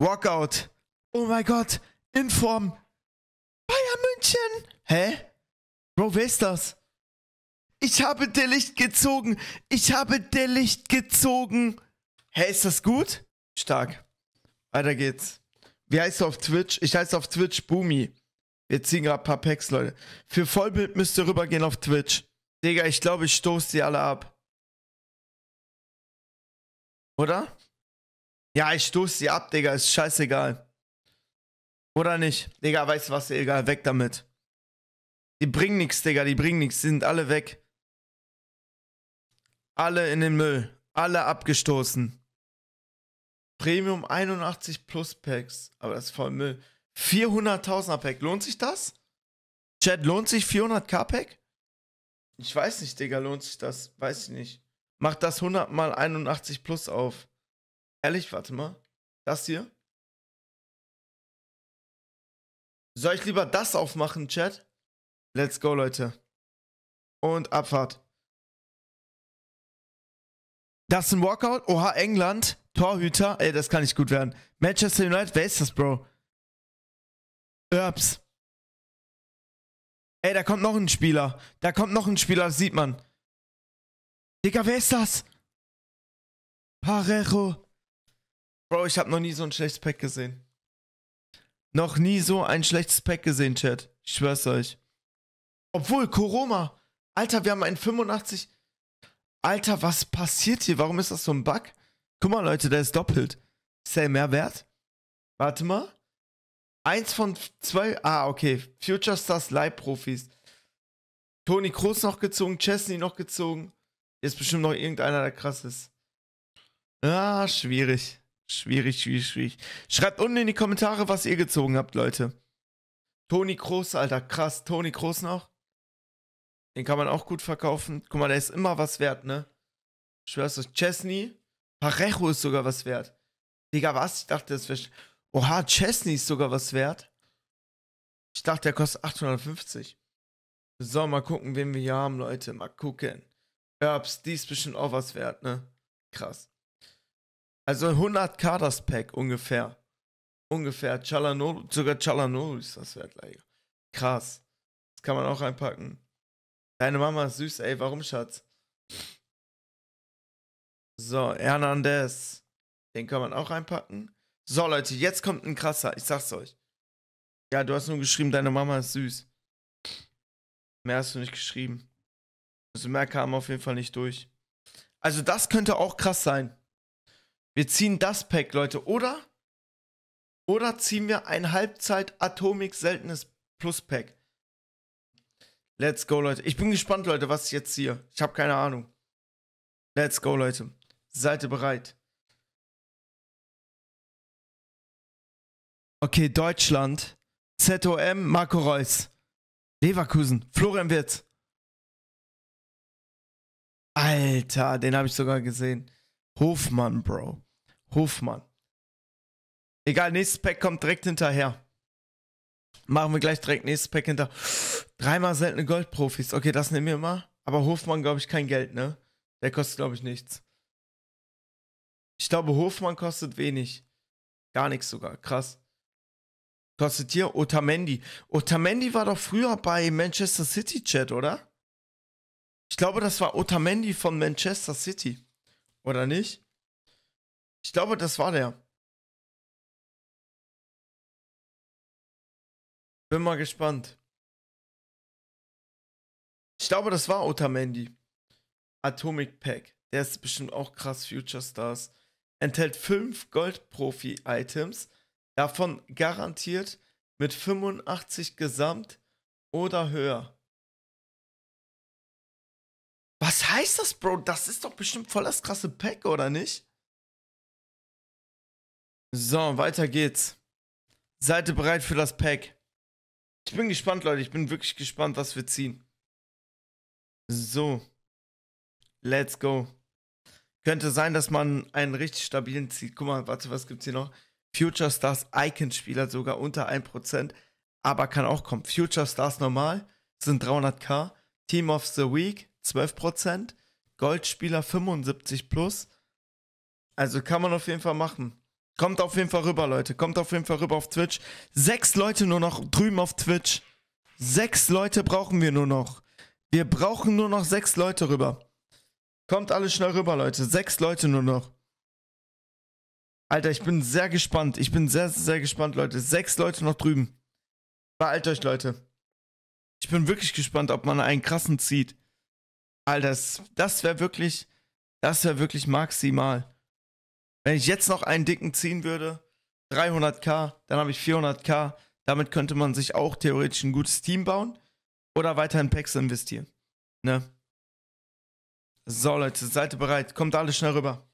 Walkout. Oh mein Gott, In Form. Bayern München. Hä? Bro, wer ist das? Ich habe der Licht gezogen. Ich habe der Licht gezogen. Hä, ist das gut? Stark. Weiter geht's. Wie heißt du auf Twitch? Ich heiße auf Twitch Boomi. Wir ziehen gerade ein paar Packs, Leute. Für Vollbild müsst ihr rübergehen auf Twitch. Digga, ich glaube, ich stoße die alle ab. Oder? Ja, ich stoß sie ab, Digga, ist scheißegal. Oder nicht? Digga, weißt du was, egal, weg damit. Die bringen nichts, Digga, die bringen nichts, sind alle weg. Alle in den Müll, alle abgestoßen. Premium 81 Plus Packs, aber das ist voll Müll. 400.000er Pack, lohnt sich das? Chat, lohnt sich 400k Pack? Ich weiß nicht, Digga, lohnt sich das? Weiß ich nicht. Mach das 100 mal 81 Plus auf. Ehrlich, warte mal. Das hier? Soll ich lieber das aufmachen, Chat? Let's go, Leute. Und Abfahrt. Das ist ein Walkout, oha, England, Torhüter, ey, das kann nicht gut werden. Manchester United, wer ist das, Bro? Erbs. Ey, da kommt noch ein Spieler. Da kommt noch ein Spieler, das sieht man. Digga, wer ist das? Parejo. Bro, ich habe noch nie so ein schlechtes Pack gesehen. Noch nie so ein schlechtes Pack gesehen, Chat. Ich schwör's euch. Obwohl, Corona. Alter, wir haben einen 85. Alter, was passiert hier? Warum ist das so ein Bug? Guck mal, Leute, der ist doppelt. Ist der mehr wert? Warte mal. Eins von zwei. Ah, okay. Future Stars Leibprofis. Toni Kroos noch gezogen, Chesney noch gezogen. Jetzt bestimmt noch irgendeiner, der krass ist. Ah, schwierig. Schwierig, schwierig, schwierig. Schreibt unten in die Kommentare, was ihr gezogen habt, Leute. Toni Kroos, Alter, krass. Toni Kroos noch. Den kann man auch gut verkaufen. Guck mal, der ist immer was wert, ne? Ich schwör's euch. Chesney. Parejo ist sogar was wert. Digga, was? Ich dachte, das wäre... Oha, Chesney ist sogar was wert. Ich dachte, der kostet 850. So, mal gucken, wen wir hier haben, Leute. Mal gucken. Herbst, die ist bestimmt auch was wert, ne? Krass. Also 100 k das Pack ungefähr. Ungefähr. Chalanolu, sogar Chalano ist das wert, Digga. Krass. Das kann man auch reinpacken. Deine Mama ist süß, ey. Warum, Schatz? So, Hernandez. Den kann man auch reinpacken. So, Leute, jetzt kommt ein krasser. Ich sag's euch. Ja, du hast nur geschrieben, deine Mama ist süß. Mehr hast du nicht geschrieben. Also mehr kam auf jeden Fall nicht durch. Also das könnte auch krass sein. Wir ziehen das Pack, Leute, oder? Oder ziehen wir ein Halbzeit Atomic seltenes Plus Pack? Let's go, Leute. Ich bin gespannt, Leute, was ich jetzt ziehe. Ich habe keine Ahnung. Let's go, Leute. Seid ihr bereit? Okay, Deutschland. ZOM, Marco Reus. Leverkusen, Florian Wirtz. Alter, den habe ich sogar gesehen. Hofmann, Bro. Hofmann. Egal, nächstes Pack kommt direkt hinterher. Machen wir gleich direkt nächstes Pack hinter. Dreimal seltene Goldprofis. Okay, das nehmen wir mal. Aber Hofmann, glaube ich, kein Geld, ne? Der kostet, glaube ich, nichts. Ich glaube, Hofmann kostet wenig. Gar nichts sogar. Krass. Kostet hier Otamendi. Otamendi war doch früher bei Manchester City Chat, oder? Ich glaube, das war Otamendi von Manchester City. Oder nicht? Ich glaube, das war der. Bin mal gespannt. Ich glaube, das war Otamendi. Atomic Pack. Der ist bestimmt auch krass Future Stars. Enthält 5 Gold-Profi-Items. Davon garantiert mit 85 Gesamt oder höher. Was heißt das, Bro? Das ist doch bestimmt voll das krasse Pack, oder nicht? So, weiter geht's. Seid ihr bereit für das Pack? Ich bin gespannt, Leute. Ich bin wirklich gespannt, was wir ziehen. So. Let's go. Könnte sein, dass man einen richtig stabilen zieht. Guck mal, warte, was gibt's hier noch? Future Stars Icon-Spieler sogar unter 1%. Aber kann auch kommen. Future Stars normal sind 300k. Team of the Week 12%, Goldspieler 75 plus. Also kann man auf jeden Fall machen. Kommt auf jeden Fall rüber, Leute. Kommt auf jeden Fall rüber auf Twitch. Sechs Leute nur noch drüben auf Twitch. Sechs Leute brauchen wir nur noch. Wir brauchen nur noch sechs Leute rüber. Kommt alle schnell rüber, Leute. Sechs Leute nur noch. Alter, ich bin sehr gespannt. Ich bin sehr, sehr gespannt, Leute. Sechs Leute noch drüben. Beeilt euch, Leute. Ich bin wirklich gespannt, ob man einen krassen zieht. Alter, das, das wäre wirklich, das wäre wirklich maximal. Wenn ich jetzt noch einen dicken ziehen würde, 300k, dann habe ich 400k. Damit könnte man sich auch theoretisch ein gutes Team bauen oder weiter in Packs investieren. Ne? So, Leute, seid ihr bereit? Kommt alle schnell rüber.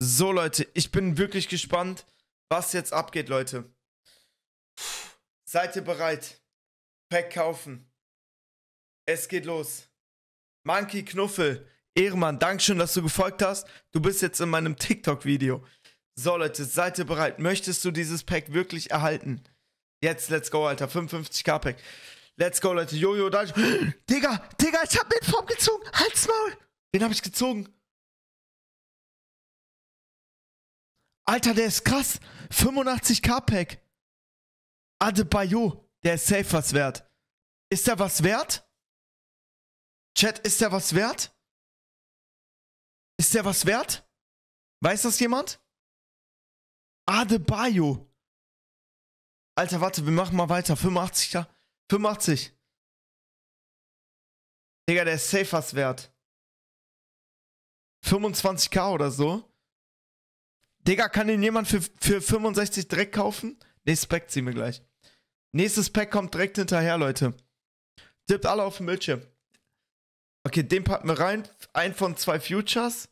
So, Leute, ich bin wirklich gespannt, was jetzt abgeht, Leute. Puh, seid ihr bereit? Pack kaufen. Es geht los. Monkey Knuffel, Ehrenmann, danke schön, dass du gefolgt hast. Du bist jetzt in meinem TikTok-Video. So, Leute, seid ihr bereit? Möchtest du dieses Pack wirklich erhalten? Jetzt, let's go, Alter. 55k Pack. Let's go, Leute. Jojo, danke. Digga, Digga, ich hab den Form gezogen. Halt's Maul. Wen hab ich gezogen? Alter, der ist krass. 85k Pack. Adebayo, der ist safe was wert. Ist der was wert? Chat, ist der was wert? Ist der was wert? Weiß das jemand? Adebayo. Alter, warte, wir machen mal weiter. 85er. 85. Digga, der ist safe was wert. 25k oder so. Digga, kann den jemand für, für 65 Dreck kaufen? Nee, Spec ziehen wir gleich. Nächstes Pack kommt direkt hinterher, Leute. Tippt alle auf den Bildschirm. Okay, den packen wir rein. Ein von zwei Futures.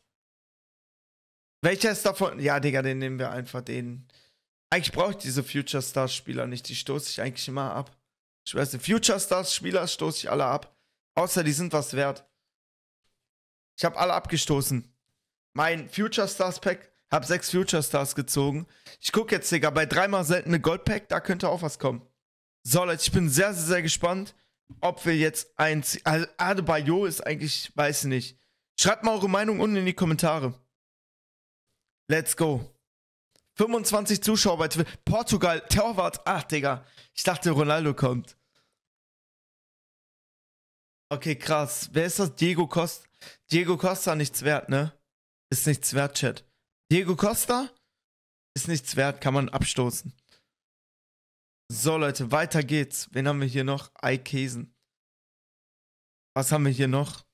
Welcher ist davon? Ja, Digga, den nehmen wir einfach den. Eigentlich brauche ich diese Future Stars Spieler nicht. Die stoße ich eigentlich immer ab. Ich weiß nicht, Future Stars Spieler stoße ich alle ab. Außer die sind was wert. Ich habe alle abgestoßen. Mein Future Stars Pack, habe sechs Future Stars gezogen. Ich gucke jetzt, Digga, bei dreimal seltene Gold Pack, da könnte auch was kommen. So, Leute, ich bin sehr, sehr, sehr gespannt ob wir jetzt ein. Also Adebayo ist eigentlich, weiß nicht. Schreibt mal eure Meinung unten in die Kommentare. Let's go. 25 Zuschauer bei Twitter. Portugal, Torwart. Ach, Digga. Ich dachte, Ronaldo kommt. Okay, krass. Wer ist das? Diego Costa. Diego Costa nichts wert, ne? Ist nichts wert, Chat. Diego Costa ist nichts wert, kann man abstoßen. So, Leute, weiter geht's. Wen haben wir hier noch? Eikesen. Was haben wir hier noch?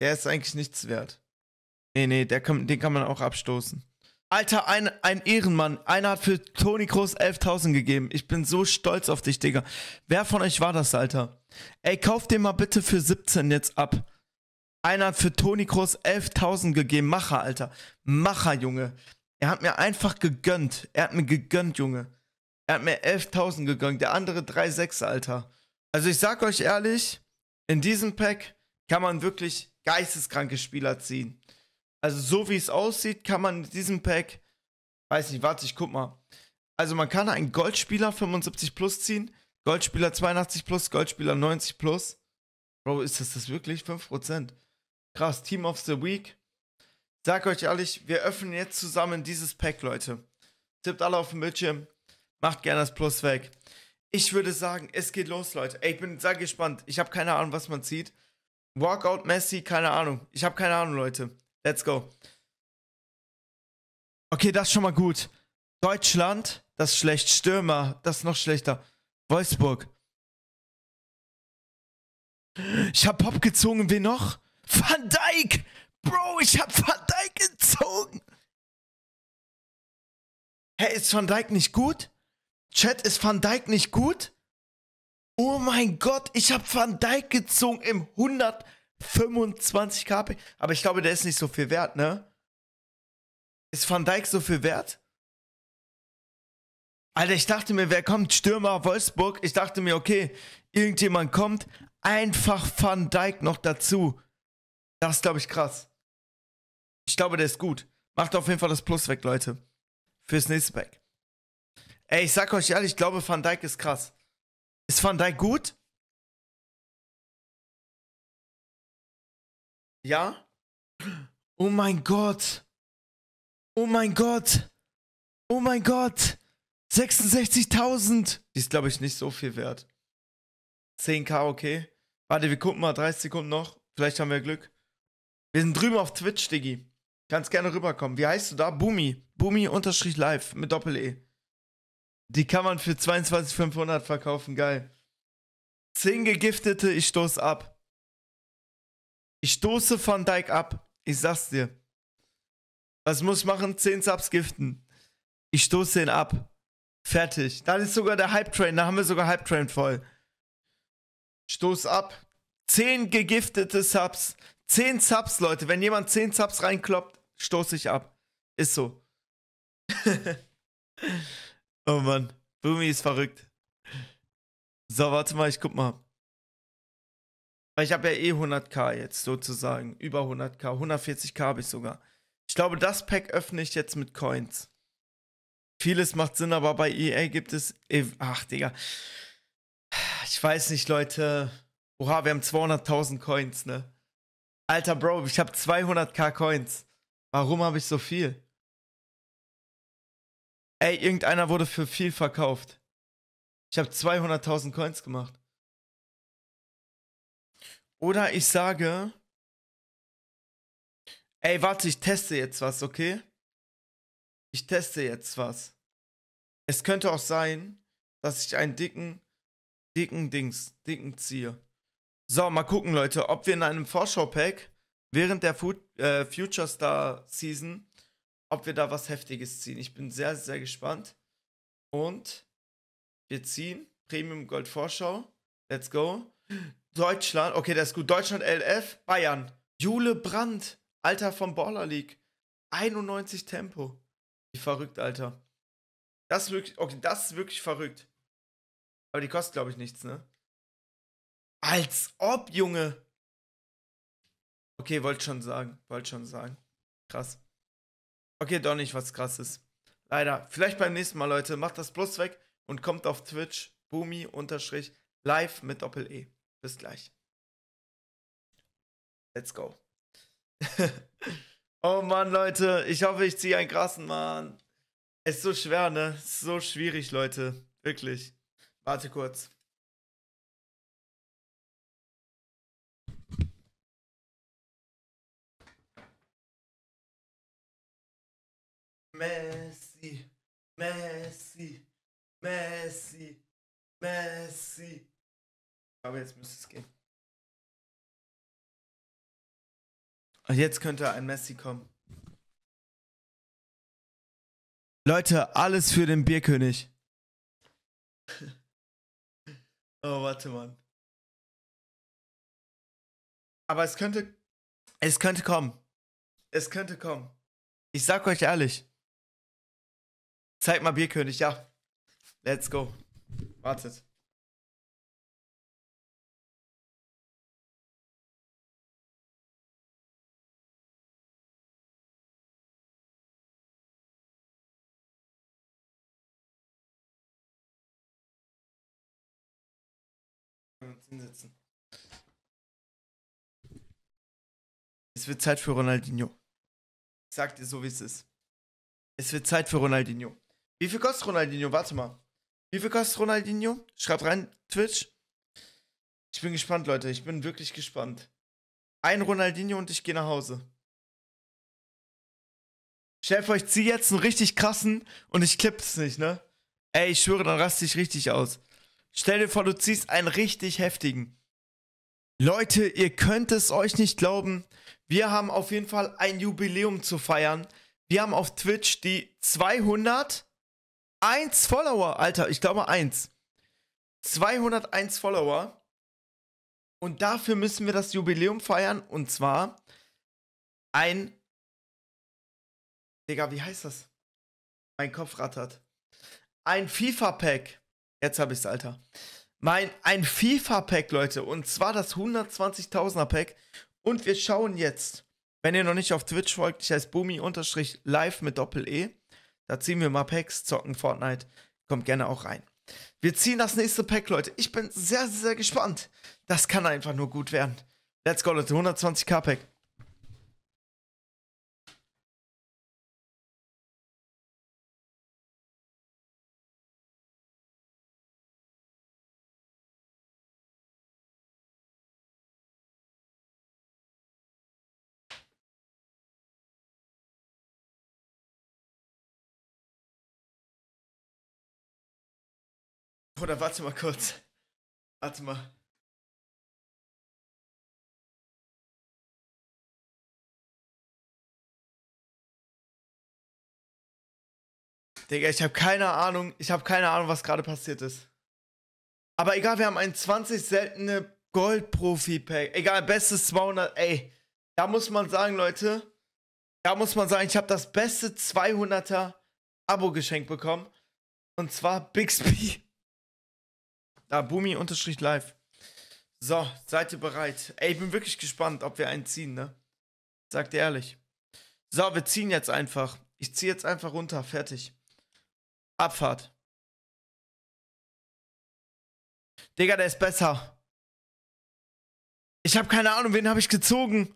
Der ist eigentlich nichts wert. Nee, nee, der kann, den kann man auch abstoßen. Alter, ein, ein Ehrenmann. Einer hat für Toni Groß 11.000 gegeben. Ich bin so stolz auf dich, Digga. Wer von euch war das, Alter? Ey, kauf den mal bitte für 17 jetzt ab. Einer hat für Toni Groß 11.000 gegeben. Macher, Alter. Macher, Junge. Er hat mir einfach gegönnt. Er hat mir gegönnt, Junge. Er hat mir 11.000 gegangen, der andere 3,6, Alter. Also ich sag euch ehrlich, in diesem Pack kann man wirklich geisteskranke Spieler ziehen. Also so wie es aussieht, kann man in diesem Pack, weiß nicht, warte, ich guck mal. Also man kann einen Goldspieler 75 plus ziehen, Goldspieler 82 plus, Goldspieler 90 plus. Bro, ist das das wirklich? 5%. Krass, Team of the Week. Sag euch ehrlich, wir öffnen jetzt zusammen dieses Pack, Leute. Tippt alle auf dem Bildschirm. Macht gerne das Plus weg. Ich würde sagen, es geht los, Leute. Ey, ich bin sehr gespannt. Ich habe keine Ahnung, was man zieht. Walkout Messi, keine Ahnung. Ich habe keine Ahnung, Leute. Let's go. Okay, das ist schon mal gut. Deutschland, das ist schlecht. Stürmer, das ist noch schlechter. Wolfsburg. Ich habe Pop gezogen. Wen noch? Van Dijk! Bro, ich habe Van Dijk gezogen. Hä, hey, ist Van Dijk nicht gut? Chat, ist Van Dijk nicht gut? Oh mein Gott, ich habe Van Dijk gezogen im 125 KP. Aber ich glaube, der ist nicht so viel wert, ne? Ist Van Dijk so viel wert? Alter, ich dachte mir, wer kommt? Stürmer, Wolfsburg. Ich dachte mir, okay, irgendjemand kommt. Einfach Van Dijk noch dazu. Das ist, glaube ich, krass. Ich glaube, der ist gut. Macht auf jeden Fall das Plus weg, Leute. Fürs nächste Pack. Ey, ich sag euch ehrlich, ich glaube, Van Dijk ist krass. Ist Van Dijk gut? Ja? Oh mein Gott. Oh mein Gott. Oh mein Gott. 66.000. Die ist, glaube ich, nicht so viel wert. 10k, okay. Warte, wir gucken mal 30 Sekunden noch. Vielleicht haben wir Glück. Wir sind drüben auf Twitch, Diggi. Kannst gerne rüberkommen. Wie heißt du da? Bumi. Bumi-live mit Doppel-E. Die kann man für 22.500 verkaufen, geil. 10 Gegiftete, ich stoß ab. Ich stoße Van Dyke ab. Ich sag's dir. Was muss ich machen? 10 Subs giften. Ich stoße ihn ab. Fertig. Dann ist sogar der Hype Train. Da haben wir sogar Hype Train voll. Stoß ab. 10 gegiftete Subs. 10 Subs, Leute. Wenn jemand 10 Subs reinkloppt, stoße ich ab. Ist so. Oh Mann, Bumi ist verrückt. So, warte mal, ich guck mal. Weil ich habe ja eh 100k jetzt sozusagen. Über 100k. 140k habe ich sogar. Ich glaube, das Pack öffne ich jetzt mit Coins. Vieles macht Sinn, aber bei EA gibt es. E Ach, Digga. Ich weiß nicht, Leute. Oha, wir haben 200.000 Coins, ne? Alter, Bro, ich habe 200k Coins. Warum habe ich so viel? Ey, irgendeiner wurde für viel verkauft. Ich habe 200.000 Coins gemacht. Oder ich sage, ey, warte, ich teste jetzt was, okay? Ich teste jetzt was. Es könnte auch sein, dass ich einen dicken, dicken Dings, dicken ziehe. So, mal gucken, Leute, ob wir in einem Vorschau-Pack während der Fu äh, Future Star Season ob wir da was Heftiges ziehen. Ich bin sehr, sehr gespannt. Und wir ziehen Premium Gold Vorschau. Let's go. Deutschland, okay, das ist gut. Deutschland LF, Bayern. Jule Brandt, Alter vom Baller League. 91 Tempo. Wie verrückt, Alter. Das ist wirklich, okay, das ist wirklich verrückt. Aber die kostet, glaube ich, nichts, ne? Als ob, Junge. Okay, wollte schon sagen, wollte schon sagen. Krass. Okay, doch nicht was krasses. Leider. Vielleicht beim nächsten Mal, Leute. Macht das bloß weg und kommt auf Twitch. Boomi unterstrich live mit Doppel-E. Bis gleich. Let's go. oh Mann, Leute. Ich hoffe, ich ziehe einen krassen Mann. Ist so schwer, ne? Ist so schwierig, Leute. Wirklich. Warte kurz. Messi, Messi, Messi, Messi. Aber jetzt müsste es gehen. jetzt könnte ein Messi kommen. Leute, alles für den Bierkönig. oh, warte, Mann. Aber es könnte. Es könnte kommen. Es könnte kommen. Ich sag euch ehrlich. Zeig mal Bierkönig, ja. Let's go. Wartet. Hinsetzen. Es wird Zeit für Ronaldinho. Ich sag dir so, wie es ist. Es wird Zeit für Ronaldinho. Wie viel kostet Ronaldinho? Warte mal. Wie viel kostet Ronaldinho? Schreibt rein, Twitch. Ich bin gespannt, Leute. Ich bin wirklich gespannt. Ein Ronaldinho und ich gehe nach Hause. Stellt euch, ich ziehe jetzt einen richtig krassen und ich klipp's nicht, ne? Ey, ich schwöre, dann raste ich richtig aus. Stell dir vor, du ziehst einen richtig heftigen. Leute, ihr könnt es euch nicht glauben. Wir haben auf jeden Fall ein Jubiläum zu feiern. Wir haben auf Twitch die 200 1 Follower, Alter, ich glaube 1. 201 Follower. Und dafür müssen wir das Jubiläum feiern. Und zwar ein. Digga, wie heißt das? Mein Kopf rattert. Ein FIFA-Pack. Jetzt habe ich es, Alter. Mein, ein FIFA-Pack, Leute. Und zwar das 120.000er-Pack. Und wir schauen jetzt, wenn ihr noch nicht auf Twitch folgt, ich heiße Bumi-Live mit Doppel-E. Da ziehen wir mal Packs, zocken Fortnite. Kommt gerne auch rein. Wir ziehen das nächste Pack, Leute. Ich bin sehr, sehr gespannt. Das kann einfach nur gut werden. Let's go, Leute. 120k Pack. Oder warte mal kurz. Warte mal. Digga, ich habe keine Ahnung. Ich habe keine Ahnung, was gerade passiert ist. Aber egal, wir haben ein 20 seltene Gold-Profi-Pack. Egal, bestes 200. Ey, da muss man sagen, Leute. Da muss man sagen, ich habe das beste 200er Abo geschenkt bekommen. Und zwar Bixby. Da, Bumi-Live. So, seid ihr bereit? Ey, ich bin wirklich gespannt, ob wir einen ziehen, ne? Sagt ihr ehrlich. So, wir ziehen jetzt einfach. Ich ziehe jetzt einfach runter. Fertig. Abfahrt. Digga, der ist besser. Ich habe keine Ahnung, wen habe ich gezogen?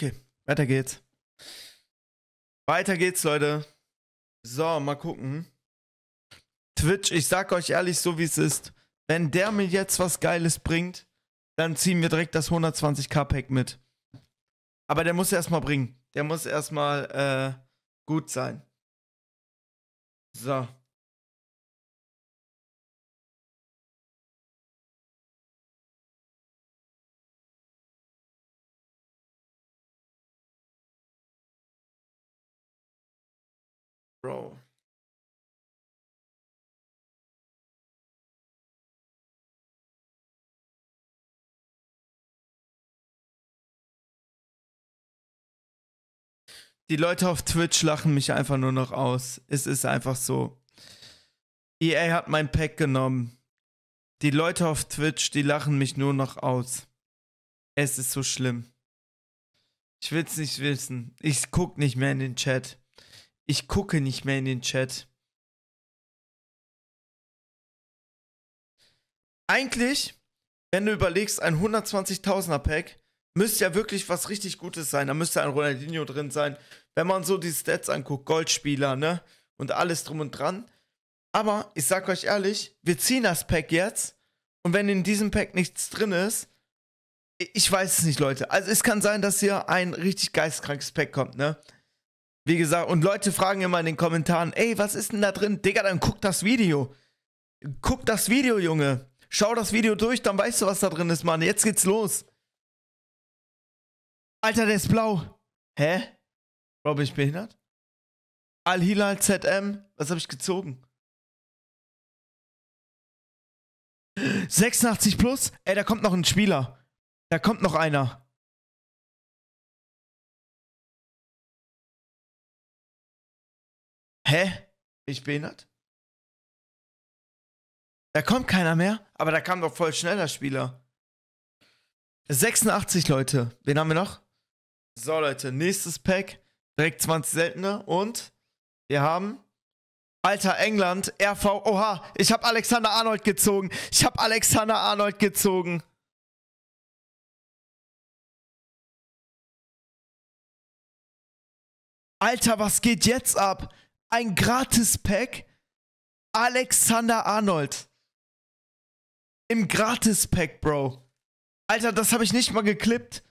Okay, weiter geht's. Weiter geht's, Leute. So, mal gucken. Twitch, ich sag euch ehrlich, so wie es ist. Wenn der mir jetzt was Geiles bringt, dann ziehen wir direkt das 120k-Pack mit. Aber der muss erstmal bringen. Der muss erstmal äh, gut sein. So. Bro. Die Leute auf Twitch lachen mich einfach nur noch aus. Es ist einfach so. EA hat mein Pack genommen. Die Leute auf Twitch, die lachen mich nur noch aus. Es ist so schlimm. Ich will's nicht wissen. Ich guck nicht mehr in den Chat. Ich gucke nicht mehr in den Chat. Eigentlich, wenn du überlegst, ein 120.000er Pack müsste ja wirklich was richtig Gutes sein. Da müsste ein Ronaldinho drin sein. Wenn man so die Stats anguckt, Goldspieler, ne? Und alles drum und dran. Aber ich sag euch ehrlich, wir ziehen das Pack jetzt. Und wenn in diesem Pack nichts drin ist, ich weiß es nicht, Leute. Also es kann sein, dass hier ein richtig geistkrankes Pack kommt, ne? Wie gesagt, und Leute fragen immer in den Kommentaren, ey, was ist denn da drin? Digga, dann guck das Video. Guck das Video, Junge. Schau das Video durch, dann weißt du, was da drin ist, Mann. Jetzt geht's los. Alter, der ist blau. Hä? Bro, bin ich behindert? Al-Hilal ZM, was habe ich gezogen? 86 plus? Ey, da kommt noch ein Spieler. Da kommt noch einer. hä? Ich behindert? Da kommt keiner mehr, aber da kam doch voll schnell der Spieler. 86 Leute. Wen haben wir noch? So, Leute, nächstes Pack. Direkt 20 seltene. Und wir haben. Alter England, RV. Oha, ich habe Alexander Arnold gezogen. Ich habe Alexander Arnold gezogen. Alter, was geht jetzt ab? ein Gratis-Pack Alexander Arnold. Im Gratis-Pack, Bro. Alter, das habe ich nicht mal geklippt.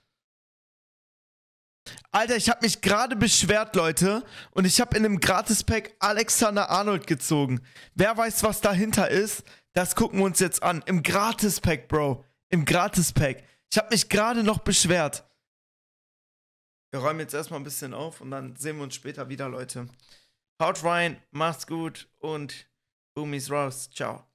Alter, ich habe mich gerade beschwert, Leute. Und ich habe in einem Gratis-Pack Alexander Arnold gezogen. Wer weiß, was dahinter ist, das gucken wir uns jetzt an. Im Gratis-Pack, Bro. Im Gratis-Pack. Ich habe mich gerade noch beschwert. Wir räumen jetzt erstmal ein bisschen auf und dann sehen wir uns später wieder, Leute. Haut rein, macht's gut und Boomies raus. Ciao.